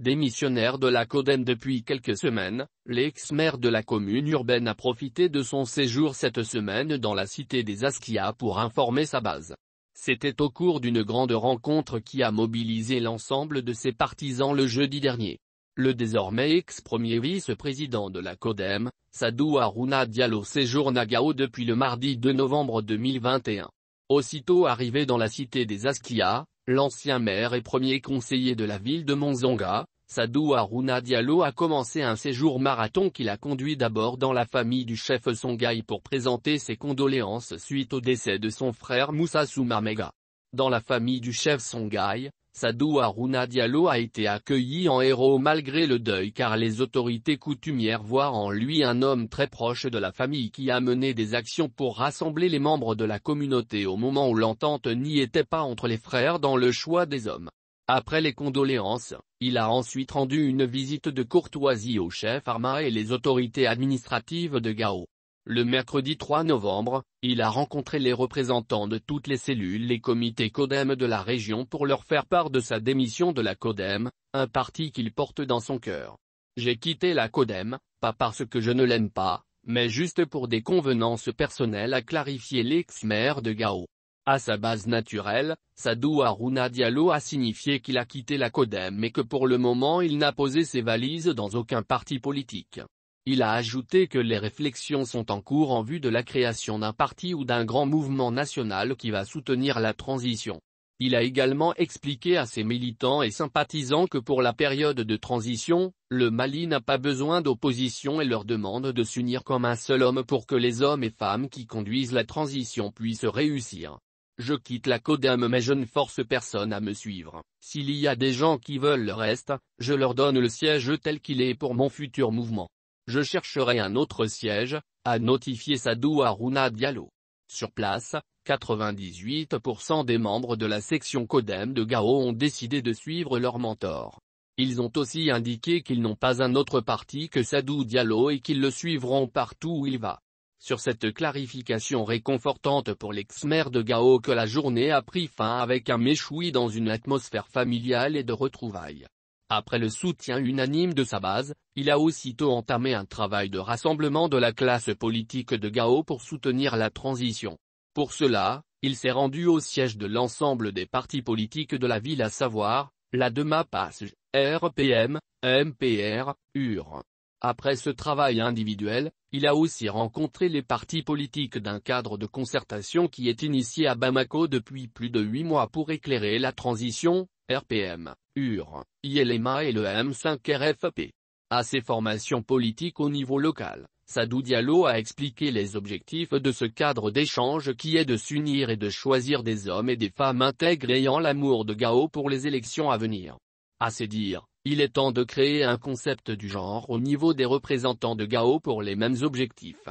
Démissionnaire de la Codem depuis quelques semaines, l'ex-maire de la commune urbaine a profité de son séjour cette semaine dans la cité des Askia pour informer sa base. C'était au cours d'une grande rencontre qui a mobilisé l'ensemble de ses partisans le jeudi dernier. Le désormais ex-premier vice-président de la Codem, Sadou Aruna Diallo séjourne à Gao depuis le mardi 2 novembre 2021. Aussitôt arrivé dans la cité des Askia, L'ancien maire et premier conseiller de la ville de Monzonga, Sadou Aruna Diallo a commencé un séjour marathon qui l'a conduit d'abord dans la famille du chef Songhai pour présenter ses condoléances suite au décès de son frère Moussa Soumamega. Dans la famille du chef Songhai, Sadou Aruna Diallo a été accueilli en héros malgré le deuil car les autorités coutumières voient en lui un homme très proche de la famille qui a mené des actions pour rassembler les membres de la communauté au moment où l'entente n'y était pas entre les frères dans le choix des hommes. Après les condoléances, il a ensuite rendu une visite de courtoisie au chef Arma et les autorités administratives de Gao. Le mercredi 3 novembre, il a rencontré les représentants de toutes les cellules et comités CODEM de la région pour leur faire part de sa démission de la CODEM, un parti qu'il porte dans son cœur. J'ai quitté la CODEM, pas parce que je ne l'aime pas, mais juste pour des convenances personnelles a clarifié l'ex-maire de Gao. À sa base naturelle, Sadou Aruna Diallo a signifié qu'il a quitté la CODEM et que pour le moment il n'a posé ses valises dans aucun parti politique. Il a ajouté que les réflexions sont en cours en vue de la création d'un parti ou d'un grand mouvement national qui va soutenir la transition. Il a également expliqué à ses militants et sympathisants que pour la période de transition, le Mali n'a pas besoin d'opposition et leur demande de s'unir comme un seul homme pour que les hommes et femmes qui conduisent la transition puissent réussir. Je quitte la CODEM mais je ne force personne à me suivre. S'il y a des gens qui veulent le reste, je leur donne le siège tel qu'il est pour mon futur mouvement je chercherai un autre siège, a notifié Sadou Aruna Diallo. Sur place, 98% des membres de la section Codem de Gao ont décidé de suivre leur mentor. Ils ont aussi indiqué qu'ils n'ont pas un autre parti que Sadou Diallo et qu'ils le suivront partout où il va. Sur cette clarification réconfortante pour l'ex-maire de Gao que la journée a pris fin avec un méchoui dans une atmosphère familiale et de retrouvailles. Après le soutien unanime de sa base, il a aussitôt entamé un travail de rassemblement de la classe politique de Gao pour soutenir la transition. Pour cela, il s'est rendu au siège de l'ensemble des partis politiques de la ville à savoir, la Dema Passage, RPM, MPR, UR. Après ce travail individuel, il a aussi rencontré les partis politiques d'un cadre de concertation qui est initié à Bamako depuis plus de huit mois pour éclairer la transition, RPM, UR, ILMA et le M5RFP. À ses formations politiques au niveau local, Sadou Diallo a expliqué les objectifs de ce cadre d'échange qui est de s'unir et de choisir des hommes et des femmes intègres ayant l'amour de Gao pour les élections à venir. À ses dires, il est temps de créer un concept du genre au niveau des représentants de Gao pour les mêmes objectifs.